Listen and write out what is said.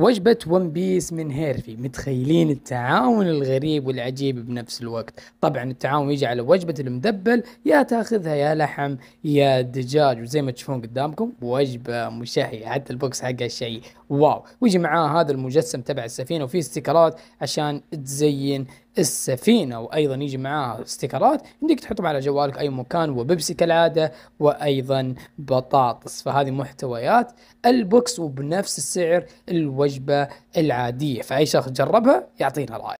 وجبة ون بيس من هيرفي متخيلين التعاون الغريب والعجيب بنفس الوقت طبعا التعاون يجي على وجبة المدبل يا تاخذها يا لحم يا دجاج وزي ما تشوفون قدامكم وجبة مشهية حتى البوكس حقها شيء واو ويجي معاه هذا المجسم تبع السفينة وفيه استيكرات عشان تزين السفينه وايضا يجي معاها استيكرات يمديك تحطهم على جوالك اي مكان وبيبسي كالعاده وايضا بطاطس فهذه محتويات البوكس وبنفس السعر الوجبه العاديه فاي شخص جربها يعطينا راي